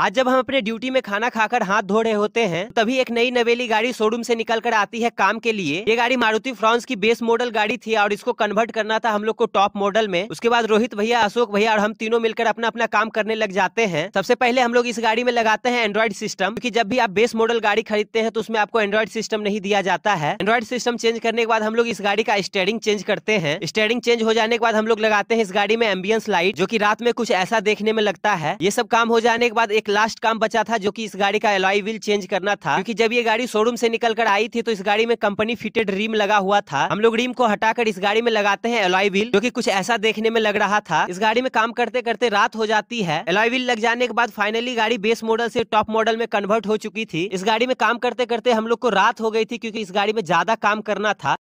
आज जब हम अपने ड्यूटी में खाना खाकर हाथ धो रहे होते हैं तभी एक नई नवेली गाड़ी शोरूम से निकलकर आती है काम के लिए ये गाड़ी मारुति फ्रांस की बेस मॉडल गाड़ी थी और इसको कन्वर्ट करना था हम लोग को टॉप मॉडल में उसके बाद रोहित भैया अशोक भैया और हम तीनों मिलकर अपना अपना काम करने लग जाते हैं सबसे पहले हम लोग इस गाड़ी में लगाते हैं एंड्रॉइड सिस्टम क्यूँकी जब भी आप बेस मॉडल गाड़ी खरीदते हैं तो उसमें आपको एंड्रॉइड सिस्टम नहीं दिया जाता है एंड्रॉइड सिस्टम चेंज करने के बाद हम लोग इस गाड़ी का स्टेयरिंग चेंज करते हैं स्टेयरिंग चेंज हो जाने के बाद हम लोग लगाते हैं इस गाड़ी में एम्बियंस लाइट जो की रात में कुछ ऐसा देखने में लगता है ये सब काम हो जाने के बाद एक लास्ट काम बचा था जो कि इस गाड़ी का एलॉय व्हील चेंज करना था क्योंकि जब ये गाड़ी शोरूम से निकल कर आई थी तो इस गाड़ी में कंपनी फिटेड रिम लगा हुआ था हम लोग रिम को हटाकर इस गाड़ी में लगाते हैं एलॉय व्हील जो की कुछ ऐसा देखने में लग रहा था इस गाड़ी में काम करते करते रात हो जाती है एलॉय व्हील लग जाने के बाद फाइनली गाड़ी बेस मॉडल से टॉप मॉडल में कन्वर्ट हो चुकी थी इस गाड़ी में काम करते करते हम लोग को रात हो गई थी क्योंकि इस गाड़ी में ज्यादा काम करना था